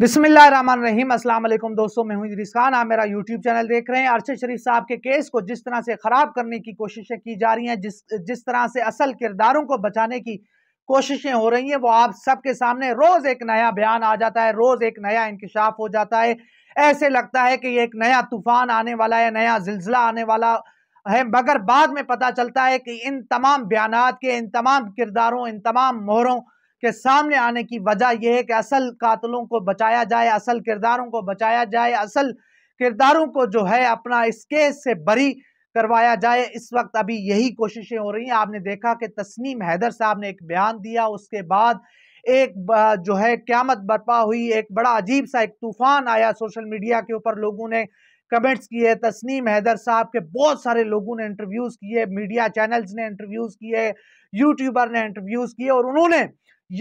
बिस्मिल्लाम अस्सलाम वालेकुम दोस्तों मैं हूं इदरीस खान आप मेरा यूट्यूब चैनल देख रहे हैं अरशद शरीफ साहब के केस को जिस तरह से ख़राब करने की कोशिशें की जा रही हैं जिस जिस तरह से असल किरदारों को बचाने की कोशिशें हो रही हैं वो आप सबके सामने रोज़ एक नया बयान आ जाता है रोज़ एक नया इंकशाफ हो जाता है ऐसे लगता है कि ये एक नया तूफ़ान आने वाला है नया जिलजिला आने वाला है मगर बाद में पता चलता है कि इन तमाम बयान के इन तमाम किरदारों इन तमाम मोहरों के सामने आने की वजह यह है कि असल कातलों को बचाया जाए असल किरदारों को बचाया जाए असल किरदारों को जो है अपना इस केस से बरी करवाया जाए इस वक्त अभी यही कोशिशें हो रही हैं आपने देखा कि तस्नीम हैदर साहब ने एक बयान दिया उसके बाद एक जो है क्यामत बर्पा हुई एक बड़ा अजीब सा एक तूफान आया सोशल मीडिया के ऊपर लोगों ने कमेंट्स किए तस्नीम हैदर साहब के बहुत सारे लोगों ने इंटरव्यूज़ किए मीडिया चैनल्स ने इंटरव्यूज़ किए यूट्यूबर ने इंटरव्यूज़ किए और उन्होंने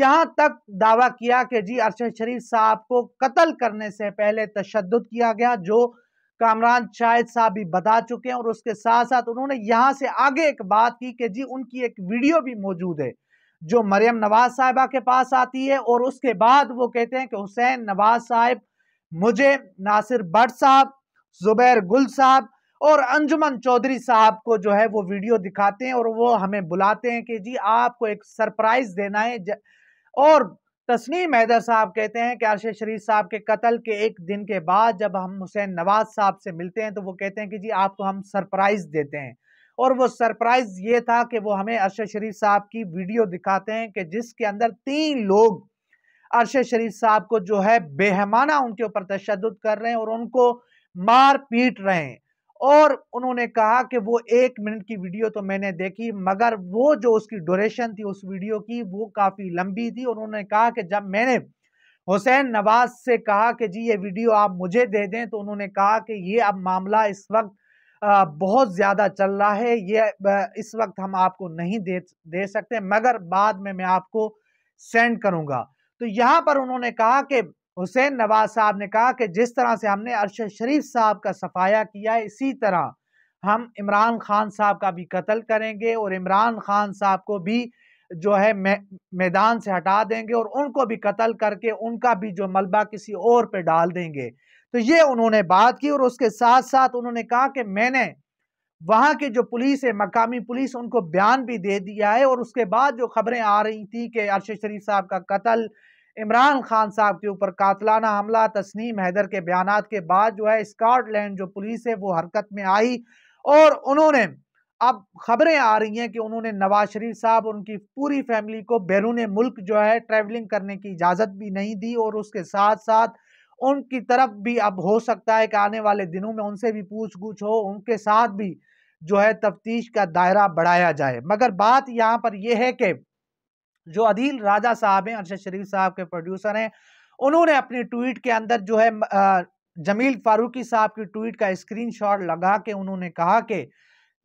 यहाँ तक दावा किया कि जी अरशद शरीफ साहब को कत्ल करने से पहले तशद किया गया जो कामरान शाहिद साहब भी बता चुके हैं और उसके साथ साथ उन्होंने यहाँ से आगे एक बात की कि जी उनकी एक वीडियो भी मौजूद है जो मरियम नवाज साहिबा के पास आती है और उसके बाद वो कहते हैं कि हुसैन नवाज साहब मुझे नासिर भट्ट साहब जुबैर गुल साहब और अंजुमन चौधरी साहब को जो है वो वीडियो दिखाते हैं और वो हमें बुलाते हैं कि जी आपको एक सरप्राइज देना है और तस्नीम हैदर साहब कहते हैं कि आरशे शरीफ साहब के कत्ल के एक दिन के बाद जब हम हुसैन नवाज साहब से मिलते हैं तो वो कहते हैं कि जी आपको हम सरप्राइज देते हैं और वो सरप्राइज ये था कि वो हमें अरशद शरीफ साहब की वीडियो दिखाते हैं कि जिसके अंदर तीन लोग अरशद शरीफ साहब को जो है बेहमाना उनके ऊपर तशद कर रहे हैं और उनको मार पीट रहे हैं और उन्होंने कहा कि वो एक मिनट की वीडियो तो मैंने देखी मगर वो जो उसकी ड्यूरेशन थी उस वीडियो की वो काफ़ी लंबी थी उन्होंने कहा कि जब मैंने हुसैन नवाज से कहा कि जी ये वीडियो आप मुझे दे दें तो उन्होंने कहा कि ये अब मामला इस वक्त बहुत ज़्यादा चल रहा है ये इस वक्त हम आपको नहीं दे दे सकते मगर बाद में मैं आपको सेंड करूँगा तो यहाँ पर उन्होंने कहा कि हुसैन नवाज साहब ने कहा कि जिस तरह से हमने अरशद शरीफ साहब का सफाया किया है इसी तरह हम इमरान खान साहब का भी कत्ल करेंगे और इमरान खान साहब को भी जो है मैदान से हटा देंगे और उनको भी कत्ल करके उनका भी जो मलबा किसी और पे डाल देंगे तो ये उन्होंने बात की और उसके साथ साथ उन्होंने कहा कि मैंने वहाँ की जो पुलिस है मकामी पुलिस उनको बयान भी दे दिया है और उसके बाद जो खबरें आ रही थी कि अरशद शरीफ साहब का कत्ल इमरान खान साहब के ऊपर कातलाना हमला तस्नीम हैदर के बयान के बाद जो है स्कॉटलैंड जो पुलिस है वो हरकत में आई और उन्होंने अब खबरें आ रही हैं कि उन्होंने नवाज शरीफ साहब और उनकी पूरी फैमिली को बैरून मुल्क जो है ट्रैवलिंग करने की इजाज़त भी नहीं दी और उसके साथ साथ उनकी तरफ भी अब हो सकता है कि आने वाले दिनों में उनसे भी पूछ गूछ हो उनके साथ भी जो है तफ्तीश का दायरा बढ़ाया जाए मगर बात यहाँ पर यह है कि जो अधील राजा साहब हैं अरशद शरीफ साहब के प्रोड्यूसर हैं उन्होंने अपने ट्वीट के अंदर जो है जमील फारूकी साहब की ट्वीट का स्क्रीनशॉट लगा के उन्होंने कहा कि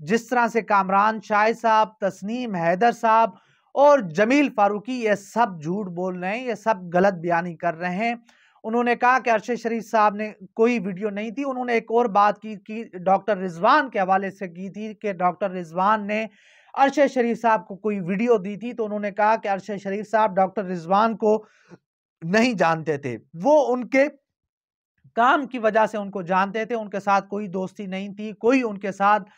जिस तरह से कामरान शाह साहब तस्नीम हैदर साहब और जमील फारूकी ये सब झूठ बोल रहे हैं ये सब गलत बयानी कर रहे हैं उन्होंने कहा कि अरशद शरीफ साहब ने कोई वीडियो नहीं थी उन्होंने एक और बात की कि डॉक्टर रिजवान के हवाले से की थी कि डॉक्टर रिजवान ने अरशद शरीफ साहब को कोई वीडियो दी थी तो उन्होंने कहा कि अरशद शरीफ साहब डॉक्टर रिजवान को नहीं जानते थे वो उनके काम की वजह से उनको जानते थे उनके साथ कोई दोस्ती नहीं थी कोई उनके साथ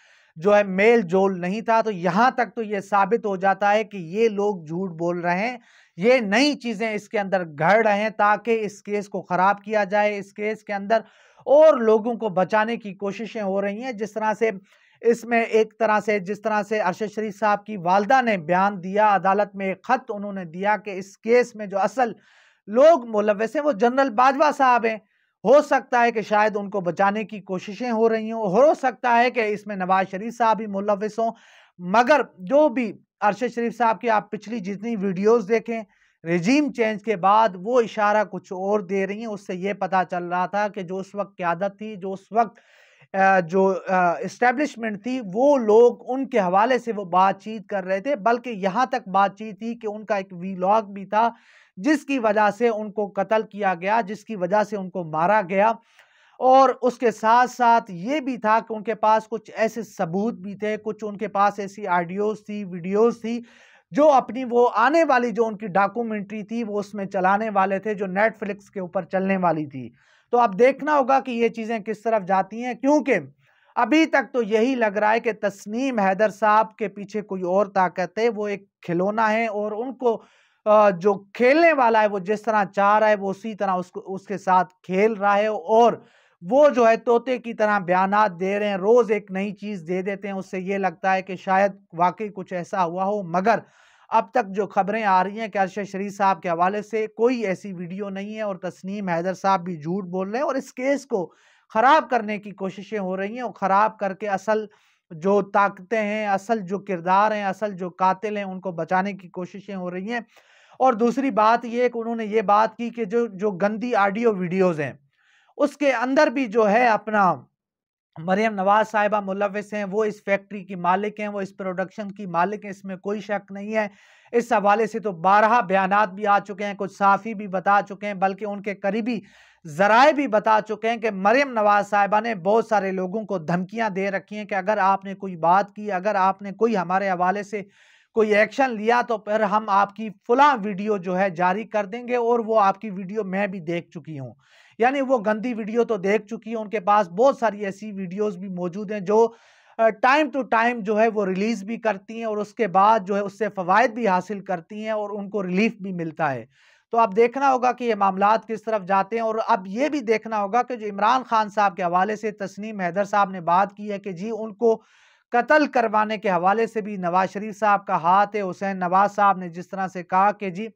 जो है मेल जोल नहीं था तो यहाँ तक तो ये साबित हो जाता है कि ये लोग झूठ बोल रहे हैं ये नई चीज़ें इसके अंदर घड़ रहे हैं ताकि इस केस को ख़राब किया जाए इस केस के अंदर और लोगों को बचाने की कोशिशें हो रही हैं जिस तरह से इसमें एक तरह से जिस तरह से अरशद शरीफ साहब की वालदा ने बयान दिया अदालत में एक ख़त उन्होंने दिया कि इस केस में जो असल लोग मुलवस हैं वो जनरल बाजवा साहब हैं हो सकता है कि शायद उनको बचाने की कोशिशें हो रही हों हो सकता है कि इसमें नवाज शरीफ साहब भी मुलवस हों मगर जो भी अरशद शरीफ साहब की आप पिछली जितनी वीडियोज़ देखें रेजीम चेंज के बाद वो इशारा कुछ और दे रही हैं उससे ये पता चल रहा था कि जो उस वक्त क्यादत थी जो उस वक्त जो इस्टेब्लिशमेंट थी वो लोग उनके हवाले से वो बातचीत कर रहे थे बल्कि यहाँ तक बातचीत थी कि उनका एक वीलॉग भी था जिसकी वजह से उनको कत्ल किया गया जिसकी वजह से उनको मारा गया और उसके साथ साथ ये भी था कि उनके पास कुछ ऐसे सबूत भी थे कुछ उनके पास ऐसी आडियोज थी वीडियोज़ थी जो अपनी वो आने वाली जो उनकी डॉक्यूमेंट्री थी वो उसमें चलाने वाले थे जो नेटफ्लिक्स के ऊपर चलने वाली थी तो अब देखना होगा कि ये चीज़ें किस तरफ जाती हैं क्योंकि अभी तक तो यही लग रहा है कि तस्नीम हैदर साहब के पीछे कोई और ताकत है वो एक खिलौना है और उनको जो खेलने वाला है वो जिस तरह चाह रहा है वो उसी तरह उसको उसके साथ खेल रहा है और वो जो है तोते की तरह बयान दे रहे हैं रोज़ एक नई चीज़ दे देते हैं उससे ये लगता है कि शायद वाकई कुछ ऐसा हुआ हो मगर अब तक जो खबरें आ रही हैं कि अरशद शरीफ साहब के हवाले से कोई ऐसी वीडियो नहीं है और तस्नीम हैदर साहब भी झूठ बोल रहे हैं और इस केस को ख़राब करने की कोशिशें हो रही हैं और ख़राब करके असल जो ताकतें हैं असल जो किरदार हैं असल जो कातिल हैं उनको बचाने की कोशिशें हो रही हैं और दूसरी बात ये कि उन्होंने ये बात की कि जो जो गंदी आडियो वीडियोज़ हैं उसके अंदर भी जो है अपना मरियम नवाज साहिबा मुलविस हैं वो इस फैक्ट्री की मालिक हैं वो इस प्रोडक्शन की मालिक हैं इसमें कोई शक नहीं है इस हवाले से तो बारह बयान भी आ चुके हैं कुछ साफ़ी भी बता चुके हैं बल्कि उनके करीबी ज़राए भी बता चुके हैं कि मरियम नवाज साहिबा ने बहुत सारे लोगों को धमकियां दे रखी हैं कि अगर आपने कोई बात की अगर आपने कोई हमारे हवाले से कोई एक्शन लिया तो फिर हम आपकी फुला वीडियो जो है जारी कर देंगे और वो आपकी वीडियो मैं भी देख चुकी हूँ यानी वो गंदी वीडियो तो देख चुकी हूँ उनके पास बहुत सारी ऐसी वीडियोस भी मौजूद हैं जो टाइम टू टाइम जो है वो रिलीज़ भी करती हैं और उसके बाद जो है उससे फ़वाद भी हासिल करती हैं और उनको रिलीफ भी मिलता है तो आप देखना होगा कि ये मामला किस तरफ जाते हैं और अब ये भी देखना होगा कि जो इमरान खान साहब के हवाले से तस्नीम हैदर साहब ने बात की है कि जी उनको कत्ल करवाने के हवाले से भी नवाज शरीफ साहब का हाथ है हुसैन नवाज साहब ने जिस तरह से कहा कि जी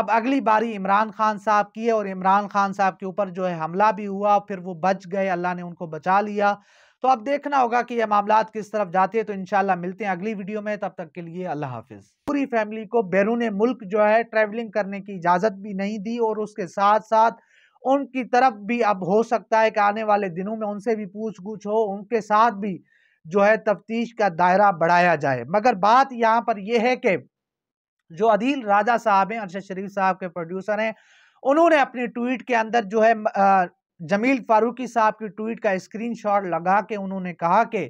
अब अगली बारी इमरान खान साहब की है और इमरान खान साहब के ऊपर जो है हमला भी हुआ फिर वो बच गए अल्लाह ने उनको बचा लिया तो अब देखना होगा कि ये मामला किस तरफ जाते हैं तो इनशाला मिलते हैं अगली वीडियो में तब तक के लिए अल्लाह हाफिज पूरी फैमिली को बैरून मुल्क जो है ट्रेवलिंग करने की इजाज़त भी नहीं दी और उसके साथ साथ उनकी तरफ भी अब हो सकता है कि आने वाले दिनों में उनसे भी पूछ गूछ हो उनके साथ भी जो है तफ्तीश का दायरा बढ़ाया जाए मगर बात यहाँ पर यह है कि जो अधील राजा साहब हैं अरशद शरीफ साहब के प्रोड्यूसर हैं उन्होंने अपनी ट्वीट के अंदर जो है जमील फारूकी साहब की ट्वीट का स्क्रीनशॉट लगा के उन्होंने कहा कि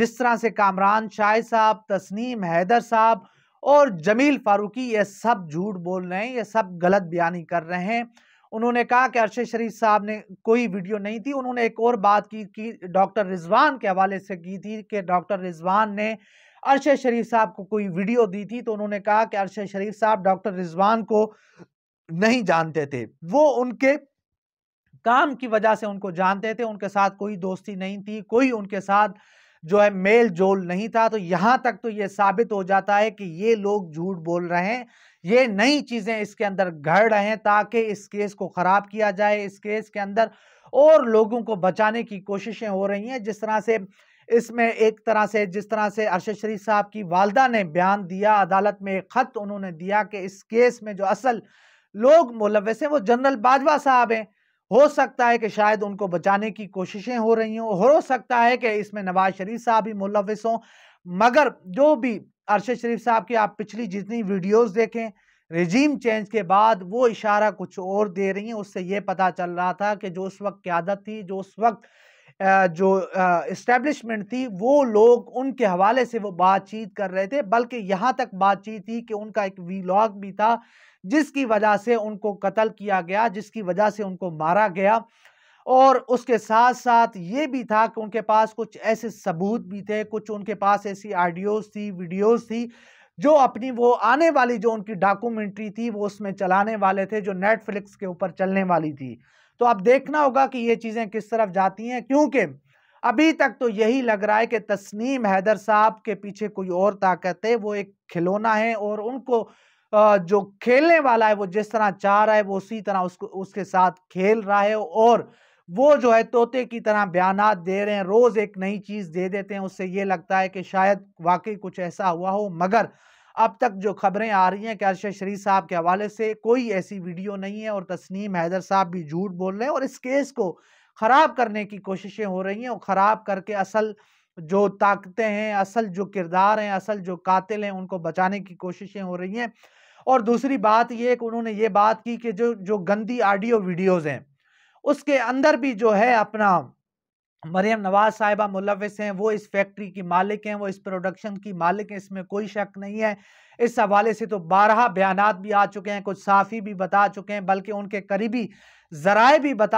जिस तरह से कामरान शाह साहब तस्नीम हैदर साहब और जमील फारूकी ये सब झूठ बोल रहे हैं ये सब गलत बयानी कर रहे हैं उन्होंने कहा कि अरशद शरीफ साहब ने कोई वीडियो नहीं थी उन्होंने एक और बात की कि डॉक्टर रिजवान के हवाले से की थी कि डॉक्टर रिजवान ने अरशद शरीफ साहब को कोई वीडियो दी थी तो उन्होंने कहा कि अरशद शरीफ साहब डॉक्टर रिजवान को नहीं जानते थे वो उनके काम की वजह से उनको जानते थे उनके साथ कोई दोस्ती नहीं थी कोई उनके साथ जो है मेल जोल नहीं था तो यहाँ तक तो ये साबित हो जाता है कि ये लोग झूठ बोल रहे हैं ये नई चीज़ें इसके अंदर घर रहे हैं ताकि इस केस को ख़राब किया जाए इस केस के अंदर और लोगों को बचाने की कोशिशें हो रही हैं जिस तरह से इसमें एक तरह से जिस तरह से अरशद शरीफ साहब की वालदा ने बयान दिया अदालत में एक ख़त उन्होंने दिया कि इस केस में जो असल लोग मुलवस हैं वो जनरल बाजवा साहब हैं हो सकता है कि शायद उनको बचाने की कोशिशें हो रही हों हो सकता है कि इसमें नवाज शरीफ साहब भी मुलविस हों मगर जो भी अरशद शरीफ साहब की आप पिछली जितनी वीडियोस देखें रिजीम चेंज के बाद वो इशारा कुछ और दे रही हैं उससे ये पता चल रहा था कि जो उस वक्त क्यादत थी जो उस वक्त जो इस्टेब्लिशमेंट थी वो लोग उनके हवाले से वो बातचीत कर रहे थे बल्कि यहाँ तक बातचीत थी कि उनका एक वीलॉग भी था जिसकी वजह से उनको कत्ल किया गया जिसकी वजह से उनको मारा गया और उसके साथ साथ ये भी था कि उनके पास कुछ ऐसे सबूत भी थे कुछ उनके पास ऐसी आडियोज़ थी वीडियोज़ थी जो अपनी वो आने वाली जो उनकी डॉक्यूमेंट्री थी वो उसमें चलाने वाले थे जो नेटफ्लिक्स के ऊपर चलने वाली थी तो आप देखना होगा कि ये चीज़ें किस तरफ जाती हैं क्योंकि अभी तक तो यही लग रहा है कि तस्नीम हैदर साहब के पीछे कोई और ताकत है वो एक खिलौना है और उनको जो खेलने वाला है वो जिस तरह चाह रहा है वो उसी तरह उसको उसके साथ खेल रहा है और वो जो है तोते की तरह बयान दे रहे हैं रोज़ एक नई चीज़ दे देते हैं उससे ये लगता है कि शायद वाकई कुछ ऐसा हुआ हो मगर अब तक जो खबरें आ रही हैं कि अरशद शरीफ साहब के हवाले से कोई ऐसी वीडियो नहीं है और तस्नीम हैदर साहब भी झूठ बोल रहे हैं और इस केस को ख़राब करने की कोशिशें हो रही हैं और ख़राब करके असल जो ताकतें हैं असल जो किरदार हैं असल जो कातिल हैं उनको बचाने की कोशिशें हो रही हैं और दूसरी बात ये कि उन्होंने ये बात की कि जो जो गंदी ऑडियो वीडियोज़ हैं उसके अंदर भी जो है अपना मरियम नवाज साहिबा मुलविस हैं वो इस फैक्ट्री की मालिक हैं वो इस प्रोडक्शन की मालिक हैं इसमें कोई शक नहीं है इस हवाले से तो बारह बयान भी आ चुके हैं कुछ साफ़ी भी बता चुके हैं बल्कि उनके करीबी जराए भी बता